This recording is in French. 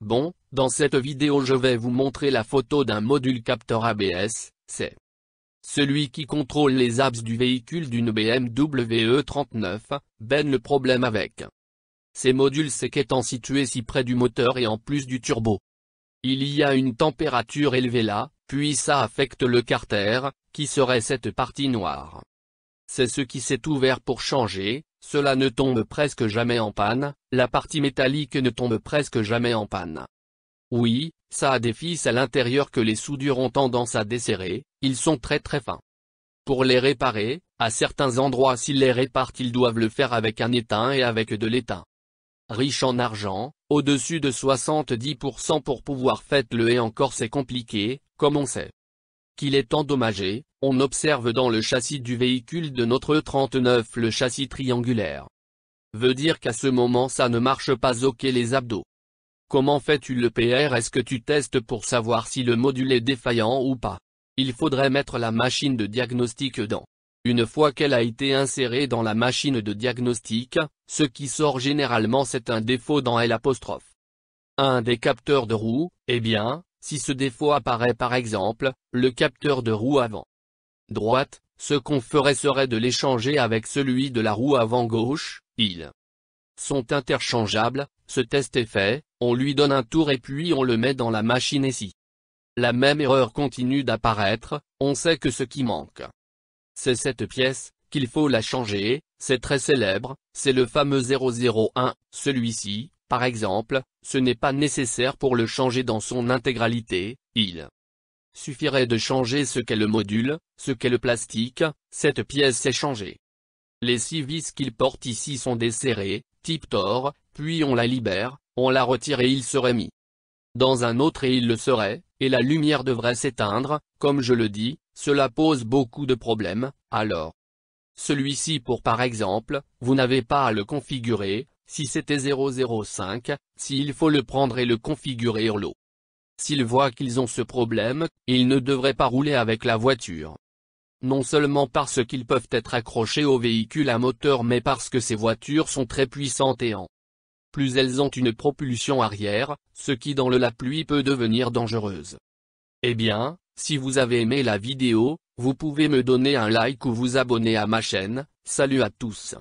Bon, dans cette vidéo je vais vous montrer la photo d'un module capteur ABS, c'est celui qui contrôle les abs du véhicule d'une BMW E39, ben le problème avec ces modules c'est qu'étant situés si près du moteur et en plus du turbo. Il y a une température élevée là, puis ça affecte le carter, qui serait cette partie noire. C'est ce qui s'est ouvert pour changer, cela ne tombe presque jamais en panne, la partie métallique ne tombe presque jamais en panne. Oui, ça a des fils à l'intérieur que les soudures ont tendance à desserrer, ils sont très très fins. Pour les réparer, à certains endroits s'ils les réparent ils doivent le faire avec un étain et avec de l'étain. Riche en argent, au-dessus de 70% pour pouvoir faire le et encore c'est compliqué, comme on sait est endommagé, on observe dans le châssis du véhicule de notre 39 e le châssis triangulaire. Veut dire qu'à ce moment ça ne marche pas ok les abdos. Comment fais-tu le PR Est-ce que tu testes pour savoir si le module est défaillant ou pas Il faudrait mettre la machine de diagnostic dans. Une fois qu'elle a été insérée dans la machine de diagnostic, ce qui sort généralement c'est un défaut dans L'. Un des capteurs de roue, eh bien, si ce défaut apparaît par exemple, le capteur de roue avant droite, ce qu'on ferait serait de l'échanger avec celui de la roue avant gauche, ils sont interchangeables, ce test est fait, on lui donne un tour et puis on le met dans la machine ici. la même erreur continue d'apparaître, on sait que ce qui manque, c'est cette pièce, qu'il faut la changer, c'est très célèbre, c'est le fameux 001, celui-ci, par exemple, ce n'est pas nécessaire pour le changer dans son intégralité, il suffirait de changer ce qu'est le module, ce qu'est le plastique, cette pièce s'est changée. Les six vis qu'il porte ici sont desserrées, type tor, puis on la libère, on la retire et il serait mis dans un autre et il le serait, et la lumière devrait s'éteindre, comme je le dis, cela pose beaucoup de problèmes, alors. Celui-ci pour par exemple, vous n'avez pas à le configurer, si c'était 005, s'il faut le prendre et le configurer l'eau. S'ils voient qu'ils ont ce problème, ils ne devraient pas rouler avec la voiture. Non seulement parce qu'ils peuvent être accrochés au véhicule à moteur mais parce que ces voitures sont très puissantes et en plus elles ont une propulsion arrière, ce qui dans le la pluie peut devenir dangereuse. Eh bien, si vous avez aimé la vidéo, vous pouvez me donner un like ou vous abonner à ma chaîne, salut à tous.